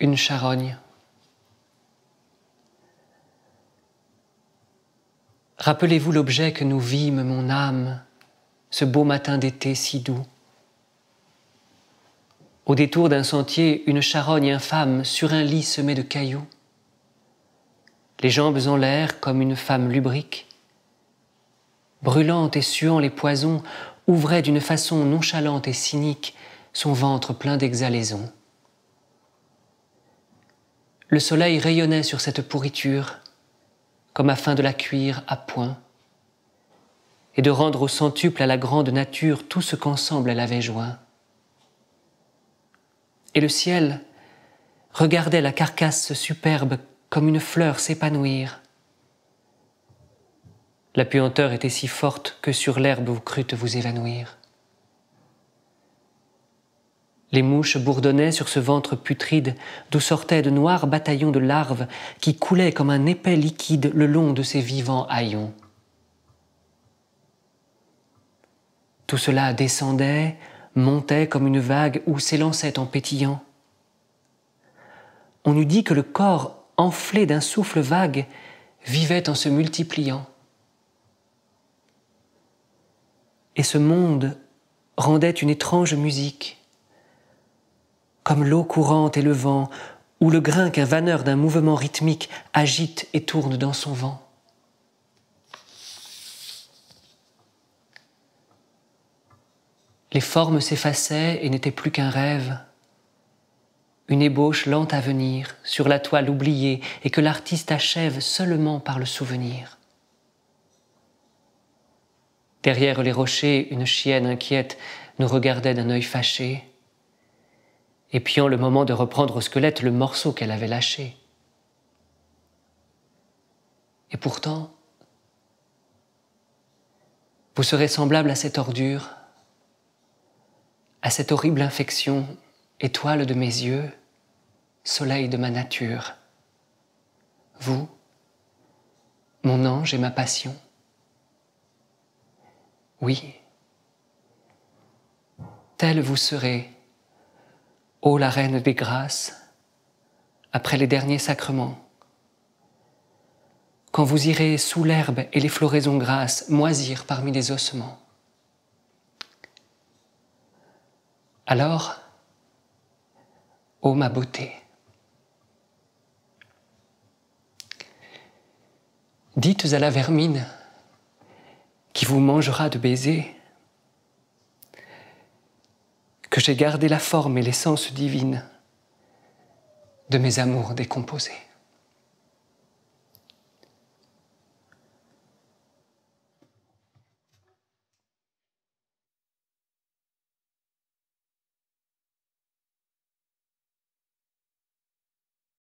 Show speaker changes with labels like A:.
A: une charogne. Rappelez-vous l'objet que nous vîmes, mon âme, ce beau matin d'été si doux. Au détour d'un sentier, une charogne infâme sur un lit semé de cailloux, les jambes en l'air comme une femme lubrique, brûlante et suant les poisons, ouvrait d'une façon nonchalante et cynique son ventre plein d'exhalaisons. Le soleil rayonnait sur cette pourriture, comme afin de la cuire à point, et de rendre au centuple à la grande nature tout ce qu'ensemble elle avait joint. Et le ciel regardait la carcasse superbe comme une fleur s'épanouir. La puanteur était si forte que sur l'herbe vous crûtes vous évanouir. Les mouches bourdonnaient sur ce ventre putride, d'où sortaient de noirs bataillons de larves qui coulaient comme un épais liquide le long de ces vivants haillons. Tout cela descendait, montait comme une vague ou s'élançait en pétillant. On eût dit que le corps, enflé d'un souffle vague, vivait en se multipliant. Et ce monde rendait une étrange musique comme l'eau courante et le vent, ou le grain qu'un vanneur d'un mouvement rythmique agite et tourne dans son vent. Les formes s'effaçaient et n'étaient plus qu'un rêve, une ébauche lente à venir sur la toile oubliée et que l'artiste achève seulement par le souvenir. Derrière les rochers, une chienne inquiète nous regardait d'un œil fâché épiant le moment de reprendre au squelette le morceau qu'elle avait lâché. Et pourtant, vous serez semblable à cette ordure, à cette horrible infection, étoile de mes yeux, soleil de ma nature. Vous, mon ange et ma passion. Oui, tel vous serez Ô la Reine des grâces, après les derniers sacrements, quand vous irez sous l'herbe et les floraisons grasses moisir parmi les ossements. Alors, ô ma beauté, dites à la vermine qui vous mangera de baisers, que j'ai gardé la forme et l'essence divine de mes amours décomposés.